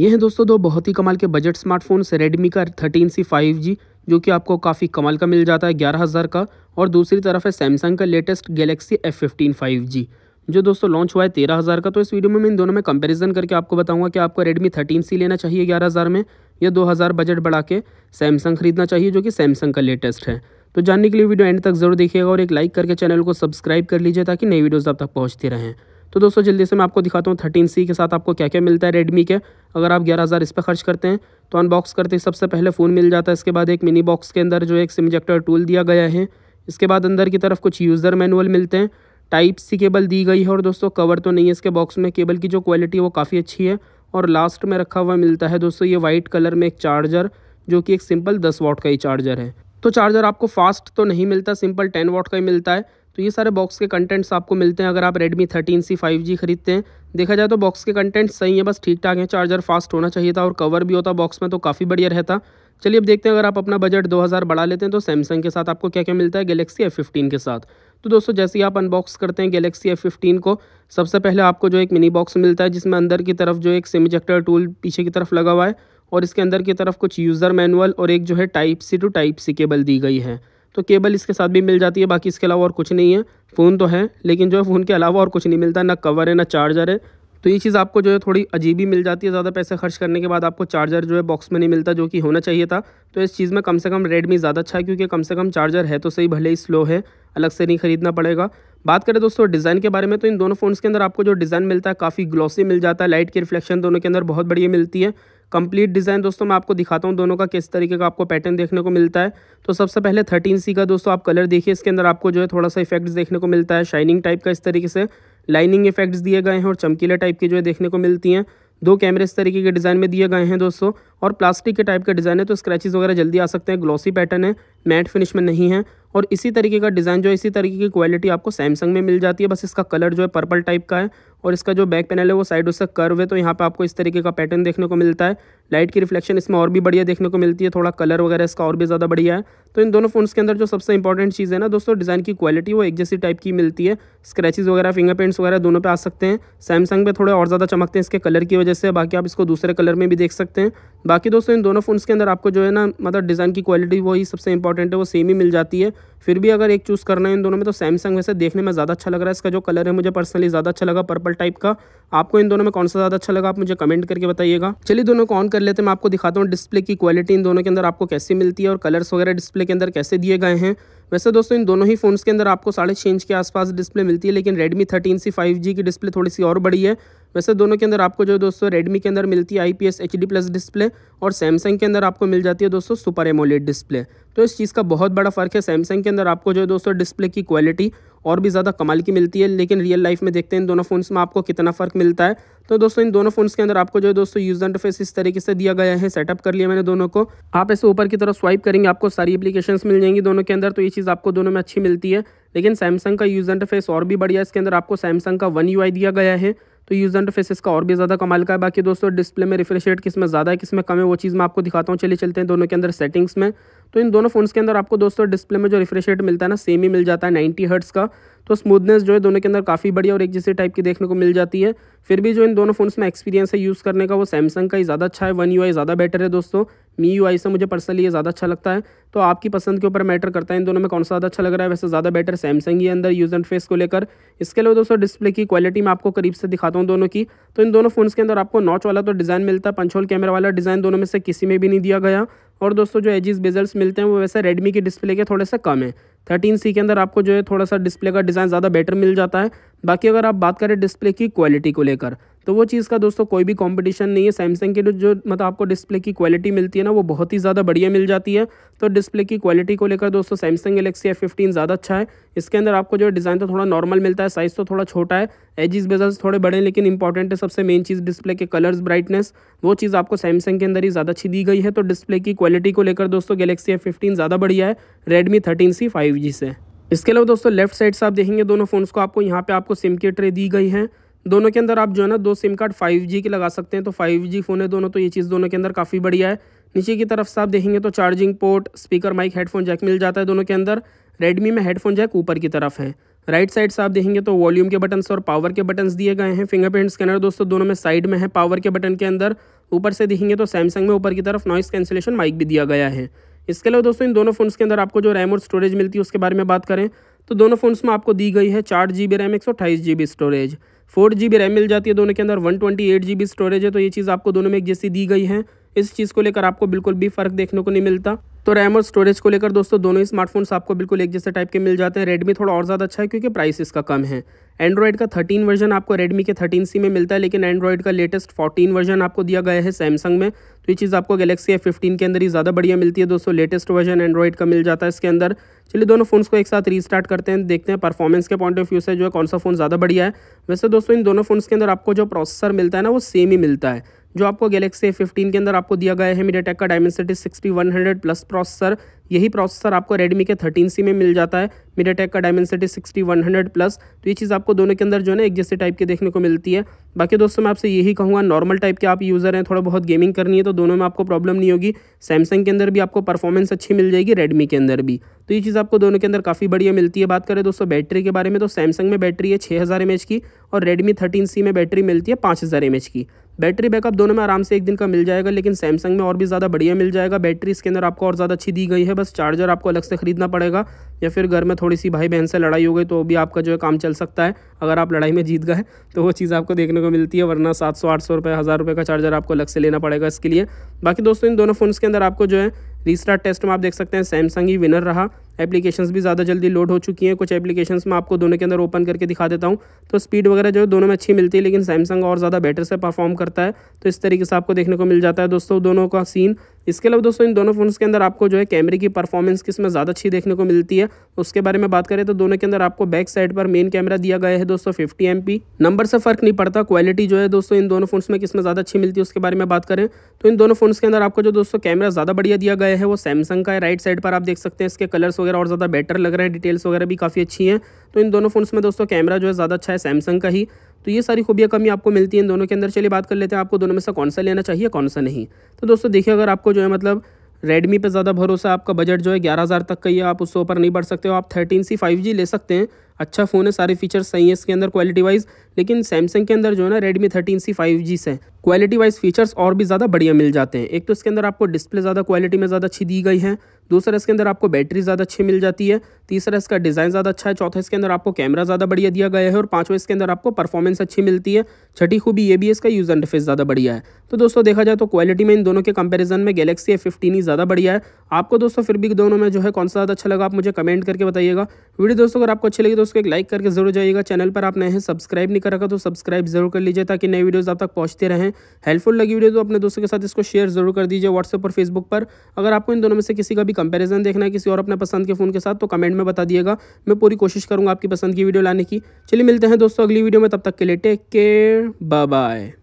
ये हैं दोस्तों दो बहुत ही कमाल के बजट स्मार्टफोन्स रेडमी का थर्टीन सी फाइव जी जो कि आपको काफ़ी कमाल का मिल जाता है ग्यारह हज़ार का और दूसरी तरफ है सैमसंग का latest Galaxy F fifteen five G जो दोस्तों लॉन्च हुआ है तेरह हज़ार का तो इस वीडियो में मैं इन दोनों में कंपैरिजन करके आपको बताऊंगा कि आपको रेडमी थर्टीन सी लेना चाहिए ग्यारह हज़ार में या दो हज़ार बजट बढ़ा के सैमसंग खरीदना चाहिए जो कि सैमसंग का लेटेस्ट है तो जानने के लिए वीडियो एंड तक जरूर देखिएगा और एक लाइक करके चैनल को सब्सक्राइब कर लीजिए ताकि नई वीडियोज़ आप तक पहुँचती रहें तो दोस्तों जल्दी से मैं आपको दिखाता हूँ थर्टीन सी के साथ आपको क्या क्या मिलता है रेडमी के अगर आप ग्यारह हज़ार इस पर खर्च करते हैं तो अनबॉक्स करते ही सबसे पहले फ़ोन मिल जाता है इसके बाद एक मिनी बॉक्स के अंदर जो एक सिम टूल दिया गया है इसके बाद अंदर की तरफ कुछ यूज़र मैनुअल मिलते हैं टाइप सी केबल दी गई है और दोस्तों कवर तो नहीं है इसके बॉक्स में केबल की जो क्वालिटी है वो काफ़ी अच्छी है और लास्ट में रखा हुआ मिलता है दोस्तों ये वाइट कलर में एक चार्जर जो कि एक सिंपल दस वॉट का ही चार्जर है तो चार्जर आपको फास्ट तो नहीं मिलता सिंपल टेन वॉट का ही मिलता है तो ये सारे बॉक्स के कंटेंट्स आपको मिलते हैं अगर आप Redmi thirteen C five G खरीदते हैं देखा जाए तो बॉक्स के कंटेंट्स सही हैं बस ठीक ठाक हैं चार्जर फास्ट होना चाहिए था और कवर भी होता बॉक्स में तो काफ़ी बढ़िया रहता चलिए अब देखते हैं अगर आप अपना बजट 2000 बढ़ा लेते हैं तो सैमसंग के साथ आपको क्या क्या मिलता है गैलेक्सी एफ के साथ तो दोस्तों जैसे ही आप अनबॉक्स करते हैं गैलेक्सी एफ को सबसे पहले आपको जो एक मिनी बॉक्स मिलता है जिसमें अंदर की तरफ जो एक सिमजेक्टर टूल पीछे की तरफ लगा हुआ है और इसके अंदर की तरफ कुछ यूज़र मैनुअल और एक जो है type C to type C cable दी गई है तो केबल इसके साथ भी मिल जाती है बाकी इसके अलावा और कुछ नहीं है फ़ोन तो है लेकिन जो है फ़ोन के अलावा और कुछ नहीं मिलता ना कवर है ना चार्जर है तो ये चीज़ आपको जो है थोड़ी अजीब ही मिल जाती है ज़्यादा पैसे खर्च करने के बाद आपको चार्जर जो है बॉक्स में नहीं मिलता जो कि होना चाहिए था तो इस चीज़ में कम से कम रेडमी ज़्यादा अच्छा है क्योंकि कम से कम चार्जर है तो सही भले ही स्लो है अलग से नहीं खरीदना पड़ेगा बात करें दोस्तों डिज़ाइन के बारे में तो इन दोनों फ़ोन्स के अंदर आपको जो डिज़ाइन मिलता है काफ़ी ग्लॉसी मिल जाता है लाइट की रिफ्लेक्शन दोनों के अंदर बहुत बढ़िया मिलती है कंप्लीट डिज़ाइन दोस्तों मैं आपको दिखाता हूँ दोनों का किस तरीके का आपको पैटर्न देखने को मिलता है तो सबसे पहले थर्टीन सी का दोस्तों आप कलर देखिए इसके अंदर आपको जो है थोड़ा सा इफेक्ट्स देखने को मिलता है शाइनिंग टाइप का इस तरीके से लाइनिंग इफेक्ट्स दिए गए हैं और चमकीले टाइप की जो है देखने को मिलती हैं दो कैमरे इस तरीके के डिज़ाइन में दिए गए हैं दोस्तों और प्लास्टिक के टाइप का डिज़ाइन है तो स्क्रैचेस वगैरह जल्दी आ सकते हैं ग्लॉसी पैटर्न है मैट फिनिश में नहीं है और इसी तरीके का डिज़ाइन जो है इसी तरीके की क्वालिटी आपको सैमसंग में मिल जाती है बस इसका कलर जो है पर्पल टाइप का है और इसका जो बैक पैनल है वो साइड उसका कर्व है तो यहाँ पर आपको इस तरीके का पैटर्न देखने को मिलता है लाइट की रिफ्लेक्शन इसमें और भी बढ़िया देखने को मिलती है थोड़ा कलर वगैरह इसका और भी ज़्यादा बढ़िया है तो इन दोनों फ़ोन्स के अंदर जो सबसे इंपॉर्टेंट चीज़ है ना दोस्तों डिज़ाइन की क्वालिटी वो एक जैसी टाइप की मिलती है स्क्रैचेज़ वगैरह फिंगरप्रिंट्स वगैरह दोनों पे आ सकते हैं सैमसंग पे थोड़े और ज़्यादा चमकते हैं इसके कलर की वजह से बाकी आप इसको दूसरे कलर में भी देख सकते हैं बाकी दोस्तों इन दोनों फ़ोन्स के अंदर आपको जो है ना मतलब डिज़ाइन की क्वालिटी वही सबसे इंपॉर्टेंट है वो सेम ही मिल जाती है फिर भी अगर एक चूज़ करना है इन दोनों में तो सैमसंग वैसे देखने में ज़्यादा अच्छा लग रहा है इसका जो कलर है मुझे पर्सनली ज़्यादा अच्छा लगा पर्पल पर्पल टाइप का आपको इन दोनों में कौन सा ज़्यादा अच्छा लगा आप मुझे कमेंट करके बताइएगा चलिए दोनों को ऑन कर लेते हैं मैं आपको दिखाता हूँ डिस्प्ले की क्वालिटी इन दोनों के अंदर आपको कैसे मिलती है और कलर्स वगैरह डिस्प्ले के अंदर कैसे दिए गए हैं वैसे दोस्तों इन दोनों ही फ़ोन्स के अंदर आपको साढ़े छः इंच के आसपास डिस्प्ले मिलती है लेकिन Redmi thirteen C five G की डिस्प्ले थोड़ी सी और बड़ी है वैसे दोनों के अंदर आपको जो दोस्तों रेडमी के अंदर मिलती है I P S H D plus display और सैमसंग के अंदर आपको मिल जाती है दोस्तों सुपर एमोलेड डिस्प्ले तो इस चीज़ का बहुत बड़ा फ़र्क है सैमसंग के अंदर आपको जो है दोस्तों डिस्प्ले की क्वालिटी और भी ज़्यादा कमाल की मिलती है लेकिन रियल लाइफ में देखते हैं इन दोनों फ़ोन्स में आपको कितना फ़र्क मिलता है तो दोस्तों इन दोनों फोन के अंदर आपको जो है दोस्तों यूज इंटरफेस इस तरीके से दिया गया है सेटअप कर लिया मैंने दोनों को आप ऐसे ऊपर की तरफ स्वाइप करेंगे आपको सारी एप्लीकेशन मिल जाएंगी दोनों के अंदर तो ये चीज़ आपको दोनों में अच्छी मिलती है लेकिन सैमसंग का यूज इंटरफेस और भी बढ़िया इसके अंदर आपको सैमसंग का वन यू दिया गया है तो यूज इंटरफेस इसका और भी ज़्यादा कमाल का है बाकी दोस्तों डिस्प्ले में रिफ्रेश रेट किसमें में ज़्यादा है किसमें कम है वो चीज़ मैं आपको दिखाता हूँ चलिए चलते हैं दोनों के अंदर सेटिंग्स में तो इन दोनों फ़ोन्स के अंदर आपको दोस्तों डिस्प्ले में जो रिफ्रेश रेट मिलता है ना सेम ही मिल जाता है नाइन्टी हर्ट्स का तो स्मूथनेस जो है दोनों के अंदर काफ़ी बड़ी और एक जैसे टाइप की देखने को मिल जाती है फिर भी जो इन दोनों फ़ोन्स में एक्सपीरियंस है यूज़ करने का वो सैमसंग का ही ज़्यादा अच्छा है वन यू ज़्यादा बेटर है दोस्तों मी यू से मुझे पर्सनली ये ज़्यादा अच्छा लगता है तो आपकी पसंद के ऊपर मैटर करता है इन दोनों में कौन सा ज़्यादा अच्छा लग रहा है वैसे ज़्यादा बेटर सैमसंग ही अंदर यूज़ एंड फेस को लेकर इसके अलावा दोस्तों डिस्प्ले की क्वालिटी मैं आपको करीब से दिखाता हूँ दोनों की तो इन दोनों फ़ोन्स के अंदर आपको नॉच वाला तो डिज़ाइन मिलता है पंचोल कैमरा वाला डिज़ाइन दोनों में से किसी में भी नहीं दिया गया और दोस्तों जो एजिस बेजल्स मिलते हैं वो वैसे रेडमी के डिस्प्ले के थोड़े से कम है थर्टीन सी के अंदर आपको जो है थोड़ा सा डिस्प्ले का डिज़ाइन ज़्यादा बेटर मिल जाता है बाकी अगर आप बात करें डिस्प्ले की क्वालिटी को लेकर तो वो चीज़ का दोस्तों कोई भी कॉम्पिटिशन नहीं है सैमसंग के जो मतलब आपको डिस्प्ले की क्वालिटी मिलती है ना वो बहुत ही ज़्यादा बढ़िया मिल जाती है तो डिस्प्ले की क्वालिटी को लेकर दोस्तों सैमसंग गलेक्सी एफ फिफ्टीन ज़्यादा अच्छा है इसके अंदर आपको जो डिज़ाइन तो थोड़ा नॉर्मल मिलता है साइज़ तो थोड़ा छोटा है एजिस बेजल्स थोड़े बड़े लेकिन इंपॉर्टेंट है सबसे मेन चीज़ डिस्प्ले के कलर्स ब्राइटनेस वो चीज़ आपको सैमसंग के अंदर ही ज़्यादा अच्छी दी गई है तो डिस्प्ले की क्वालिटी को लेकर दोस्तों गलेक्सी एफ फिफ्टीन ज़्यादा बढ़िया है Redmi thirteen C five G से इसके अलावा दोस्तों लेफ्ट साइड से आप देखेंगे दोनों फ़ोन्स को आपको यहाँ पे आपको सिम की ट्रे दी गई है दोनों के अंदर आप जो है ना दो सिम कार्ड फाइव जी के लगा सकते हैं तो फाइव जी फ़ोन है दोनों तो ये चीज़ दोनों के अंदर काफ़ी बढ़िया है नीचे की तरफ से आप देखेंगे तो charging port speaker mic headphone jack मिल जाता है दोनों के अंदर रेडमी में हेडफोन जैक ऊपर की तरफ है राइट साइड से आप देखेंगे तो वॉल्यूम के बटन्स और पावर के बटन्स दिए गए हैं फिंगरप्रिंट स्कैनर दोस्तों दोनों में साइड में है पावर के बटन के अंदर ऊपर से देखेंगे तो सैमसंग में ऊपर की तरफ नॉइस कैंसिलेशन माइक भी दिया गया है इसके अलावा दोस्तों इन दोनों फ़ोन्स के अंदर आपको जो रैम और स्टोरेज मिलती है उसके बारे में बात करें तो दोनों फ़ोन्स में आपको दी गई है चार जी बी रैम एक सौ अठाईस G B storage four G RAM मिल जाती है दोनों के अंदर वन ट्वेंटी स्टोरेज है तो ये चीज़ आपको दोनों में एक जैसी दी गई है इस चीज़ को लेकर आपको बिल्कुल भी फ़र्क देखने को नहीं मिलता तो रैम और स्टोरेज को लेकर दोस्तों दोनों ही स्मार्टफोन्स आपको बिल्कुल एक जैसे टाइप के मिल जाते हैं रेडमी थोड़ा और ज़्यादा अच्छा है क्योंकि प्राइस इसका कम है एंड्रॉइड का 13 वर्जन आपको रेडमी के 13 सी में मिलता है लेकिन एंड्रॉइड का लेटेस्ट 14 वर्जन आपको दिया गया है सैमसंग में तो ये चीज़ आपको गलेक्सी एफ फिफ्टीन के अंदर ही ज़्यादा बढ़िया मिलती है दोस्तों लेटेस्ट वर्जन एंड्रॉइड का मिल जाता है इसके अंदर चलिए दोनों फोन्स को एक साथ रीस्टार्ट करते हैं देखते हैं परफॉर्मेंस के पॉइंट ऑफ व्यू से जो है कौन सा फ़ोन ज़्यादा बढ़िया है वैसे दोस्तों इन दोनों फोन्स के अंदर आपको जो प्रोसेसर मिलता है ना वो सेम ही मिलता है जो आपको गैलेक्सी फिफ्टीन के अंदर आपको दिया गया है मीडिया का Dimensity sixty one hundred plus processor यही प्रोसेसर आपको रेडमी के थर्टीन सी में मिल जाता है मीडिया का Dimensity sixty one hundred plus तो ये चीज़ आपको दोनों के अंदर जो है ना एक जैसे टाइप के देखने को मिलती है बाकी दोस्तों मैं आपसे यही कहूँगा नॉर्मल टाइप के आप यूज़र हैं थोड़ा बहुत गेमिंग करनी है तो दोनों में आपको प्रॉब्लम नहीं होगी सैमसंग के अंदर भी आपको परफॉर्मेंस अच्छी मिल जाएगी रेडमी के अंदर भी तो ये चीज़ आपको दोनों के अंदर काफ़ी बढ़िया मिलती है बात करें दोस्तों बैटरी के बारे में तो सैमसंग में बैटरी है छः हज़ार की और रेडमी थर्टीन सी में बैटरी मिलती है पाँच हज़ार की बैटरी बैकअप दोनों में आराम से एक दिन का मिल जाएगा लेकिन सैमसंग में और भी ज़्यादा बढ़िया मिल जाएगा बैटरी इसके अंदर आपको और ज़्यादा अच्छी दी गई है बस चार्जर आपको अलग से खरीदना पड़ेगा या फिर घर में थोड़ी सी भाई बहन से लड़ाई हो गई तो भी आपका जो है काम चल सकता है अगर आप लड़ाई में जीत गए तो वो चीज़ आपको देखने को मिलती है वरना सात सौ आठ सौ रुपये हज़ार रुपये का चार्जर आपको अलग से लेना पड़ेगा इसके लिए बाकी दोस्तों इन दोनों फ़ोन के अंदर आपको जो है तीसरा टेस्ट में आप देख सकते हैं सैमसंग ही विनर रहा एप्लीकेशन भी ज़्यादा जल्दी लोड हो चुकी हैं कुछ एप्लीकेशन मैं आपको दोनों के अंदर ओपन करके दिखा देता हूँ तो स्पीड वगैरह जो है दोनों में अच्छी मिलती है लेकिन सैमसंग और ज़्यादा बेटर से परफॉर्म करता है तो इस तरीके से आपको देखने को मिल जाता है दोस्तों दोनों का सीन इसके अलावा दोस्तों इन दोनों फ़ोन्स के अंदर आपको जो है कैमरे की परफॉर्मेंस किस में ज़्यादा अच्छी देखने को मिलती है उसके बारे में बात करें तो दोनों के अंदर आपको बैक साइड पर मेन कैमरा दिया गया है दोस्तों फिफ्टी एम नंबर से फ़र्क नहीं पड़ता क्वालिटी जो है दोस्तों इन दोनों फ़ोन्स में किस में ज़्यादा अच्छी मिलती है उसके बारे में बात करें तो इन दोनों फ़ोन्स के अंदर आपको जो दोस्तों कैमरा ज़्यादा बढ़िया दिया गया है वो सैमसंग का है राइट साइड पर आप देख सकते हैं इसके कलर्स वगैरह और ज़्यादा बेटर लग रहा है डिटेल्स वगैरह भी काफ़ी अच्छी हैं तो इन दोनों फ़ोन्स में दोस्तों कैमरा जो है ज़्यादा अच्छा है सैमसंग का ही तो ये सारी खूबियाँ कमी आपको मिलती हैं दोनों के अंदर चलिए बात कर लेते हैं आपको दोनों में से कौन सा लेना चाहिए कौन सा नहीं तो दोस्तों देखिए अगर आपको जो है मतलब रेडमी पे ज़्यादा भरोसा आपका बजट जो है ग्यारह हज़ार तक का ही है आप उससे ऊपर नहीं बढ़ सकते हो आप थर्टीन सी फाइव जी ले सकते हैं अच्छा फ़ोन है सारे फीचर्स सही हैं इसके अंदर क्वालिटी वाइज लेकिन सैमसंग के अंदर जो है ना Redmi thirteen C five G से क्वालिटी वाइज फीचर्स और भी ज़्यादा बढ़िया मिल जाते हैं एक तो इसके अंदर आपको डिस्प्ले ज़्यादा क्वालिटी में ज़्यादा अच्छी दी गई है दूसरा इसके अंदर आपको बैटरी ज़्यादा अच्छी मिल जाती है तीसरा इसका डिज़ाइन ज़्यादा अच्छा है चौथा इसके अंदर आपको कैमरा ज़्यादा बढ़िया दिया गया है और पाँचवा इसके अंदर आपको परफॉर्मेंस अच्छी मिलती है छठी खूबी ये भी है इसका यूज़ इंटरफेस ज़्यादा बढ़िया है तो दोस्तों देखा जाए तो क्वालिटी में इन दोनों के कंपेरिजन में गैलेक्सी एफ फिफ्टीन ही ज़्यादा बढ़िया है आपको दोस्तों फिर भी दोनों में जो है कौन सा ज़्यादा अच्छा लगा आप मुझे कमेंट करके बताइएगा वीडियो दोस्तों अगर आपको अच्छी लगी तो उसको एक लाइक करके जरूर जाइएगा चैनल पर आप नए हैं सब्सक्राइब नहीं कर रखा तो सब्सक्राइब जरूर कर लीजिए ताकि नए वीडियोज़ आप तक पहुँचते रहें हेल्पफुल लगी वीडियो तो अपने दोस्तों के साथ इसको शेयर जरूर कर दीजिए व्हाट्सएप और फेसबुक पर अगर आपको इन दोनों में से किसी का भी कंपैरिजन देखना है किसी और अपने पसंद के फ़ोन के साथ तो कमेंट में बता दिएगा मैं पूरी कोशिश करूँगा आपकी पसंद की वीडियो लाने की चलिए मिलते हैं दोस्तों अगली वीडियो में तब तक के लिए टेक केयर बाय